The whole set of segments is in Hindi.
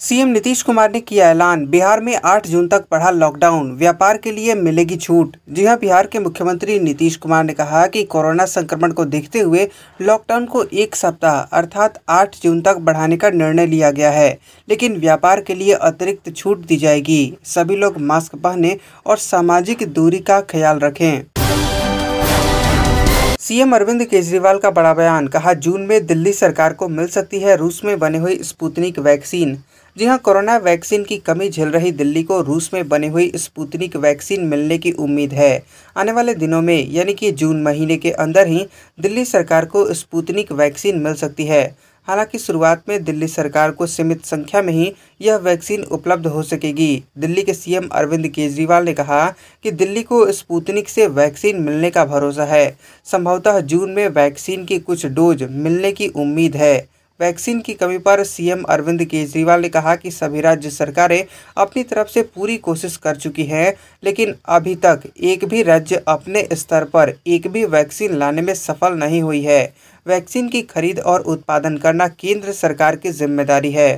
सीएम नीतीश कुमार ने किया ऐलान बिहार में 8 जून तक बढ़ा लॉकडाउन व्यापार के लिए मिलेगी छूट जी हां बिहार के मुख्यमंत्री नीतीश कुमार ने कहा कि कोरोना संक्रमण को देखते हुए लॉकडाउन को एक सप्ताह अर्थात 8 जून तक बढ़ाने का निर्णय लिया गया है लेकिन व्यापार के लिए अतिरिक्त छूट दी जाएगी सभी लोग मास्क पहने और सामाजिक दूरी का ख्याल रखें सीएम अरविंद केजरीवाल का बड़ा बयान कहा जून में दिल्ली सरकार को मिल सकती है रूस में बने हुई स्पुतनिक वैक्सीन जी हाँ कोरोना वैक्सीन की कमी झेल रही दिल्ली को रूस में बनी हुई स्पुतनिक वैक्सीन मिलने की उम्मीद है आने वाले दिनों में यानी कि जून महीने के अंदर ही दिल्ली सरकार को स्पुतनिक वैक्सीन मिल सकती है हालांकि शुरुआत में दिल्ली सरकार को सीमित संख्या में ही यह वैक्सीन उपलब्ध हो सकेगी दिल्ली के सीएम अरविंद केजरीवाल ने कहा कि दिल्ली को स्पुतनिक से वैक्सीन मिलने का भरोसा है संभवतः जून में वैक्सीन की कुछ डोज मिलने की उम्मीद है वैक्सीन की कमी पर सीएम अरविंद केजरीवाल ने कहा कि सभी राज्य सरकारें अपनी तरफ से पूरी कोशिश कर चुकी हैं लेकिन अभी तक एक भी राज्य अपने स्तर पर एक भी वैक्सीन लाने में सफल नहीं हुई है वैक्सीन की खरीद और उत्पादन करना केंद्र सरकार की जिम्मेदारी है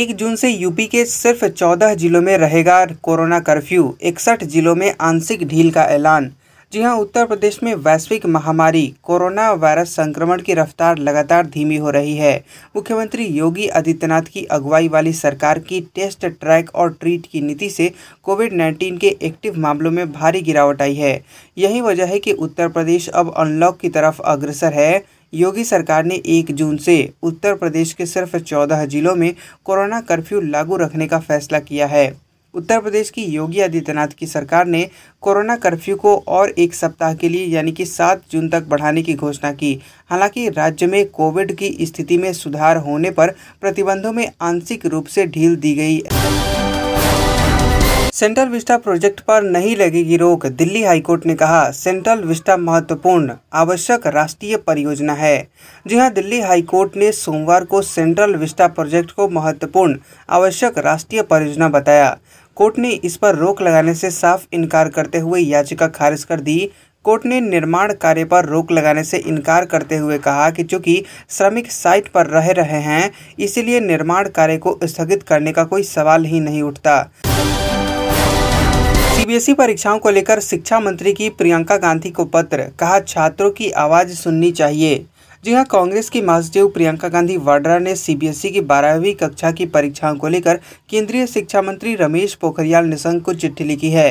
एक जून से यूपी के सिर्फ 14 जिलों में रहेगा कोरोना कर्फ्यू इकसठ जिलों में आंशिक ढील का ऐलान जी हां उत्तर प्रदेश में वैश्विक महामारी कोरोना वायरस संक्रमण की रफ्तार लगातार धीमी हो रही है मुख्यमंत्री योगी आदित्यनाथ की अगुवाई वाली सरकार की टेस्ट ट्रैक और ट्रीट की नीति से कोविड 19 के एक्टिव मामलों में भारी गिरावट आई है यही वजह है कि उत्तर प्रदेश अब अनलॉक की तरफ अग्रसर है योगी सरकार ने 1 जून से उत्तर प्रदेश के सिर्फ 14 जिलों में कोरोना कर्फ्यू लागू रखने का फैसला किया है उत्तर प्रदेश की योगी आदित्यनाथ की सरकार ने कोरोना कर्फ्यू को और एक सप्ताह के लिए यानी कि सात जून तक बढ़ाने की घोषणा की हालांकि राज्य में कोविड की स्थिति में सुधार होने पर प्रतिबंधों में आंशिक रूप से ढील दी गई सेंट्रल विस्टा प्रोजेक्ट पर नहीं लगेगी रोक दिल्ली हाईकोर्ट ने कहा सेंट्रल विस्टा महत्वपूर्ण आवश्यक राष्ट्रीय परियोजना है जी हाँ दिल्ली हाईकोर्ट ने सोमवार को सेंट्रल विस्टा प्रोजेक्ट को महत्वपूर्ण आवश्यक राष्ट्रीय परियोजना बताया कोर्ट ने इस पर रोक लगाने से साफ इनकार करते हुए याचिका खारिज कर दी कोर्ट ने निर्माण कार्य पर रोक लगाने से इनकार करते हुए कहा कि चूंकि श्रमिक साइट पर रह रहे हैं इसलिए निर्माण कार्य को स्थगित करने का कोई सवाल ही नहीं उठता सीबीएसई परीक्षाओं को लेकर शिक्षा मंत्री की प्रियंका गांधी को पत्र कहा छात्रों की आवाज सुननी चाहिए जी हाँ कांग्रेस की महासचिव प्रियंका गांधी वाड्रा ने सीबीएसई की बारहवीं कक्षा की परीक्षाओं को लेकर केंद्रीय शिक्षा मंत्री रमेश पोखरियाल निशंक को चिट्ठी लिखी है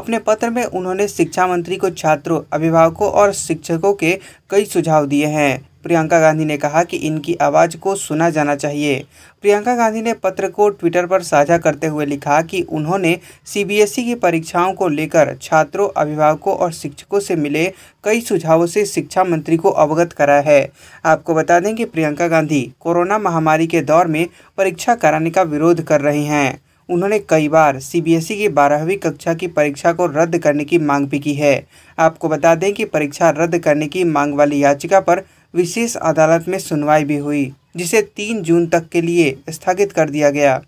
अपने पत्र में उन्होंने शिक्षा मंत्री को छात्रों अभिभावकों और शिक्षकों के कई सुझाव दिए हैं प्रियंका गांधी ने कहा कि इनकी आवाज़ को सुना जाना चाहिए प्रियंका गांधी ने पत्र को ट्विटर पर साझा करते हुए लिखा कि उन्होंने सीबीएसई की परीक्षाओं को लेकर छात्रों अभिभावकों और शिक्षकों से मिले कई सुझावों से शिक्षा मंत्री को अवगत कराया है आपको बता दें कि प्रियंका गांधी कोरोना महामारी के दौर में परीक्षा कराने का विरोध कर रही हैं उन्होंने कई बार सीबीएसई e की बारहवीं कक्षा की परीक्षा को रद्द करने की मांग भी की है आपको बता दें कि परीक्षा रद्द करने की मांग वाली याचिका पर विशेष अदालत में सुनवाई भी हुई जिसे तीन जून तक के लिए स्थगित कर दिया गया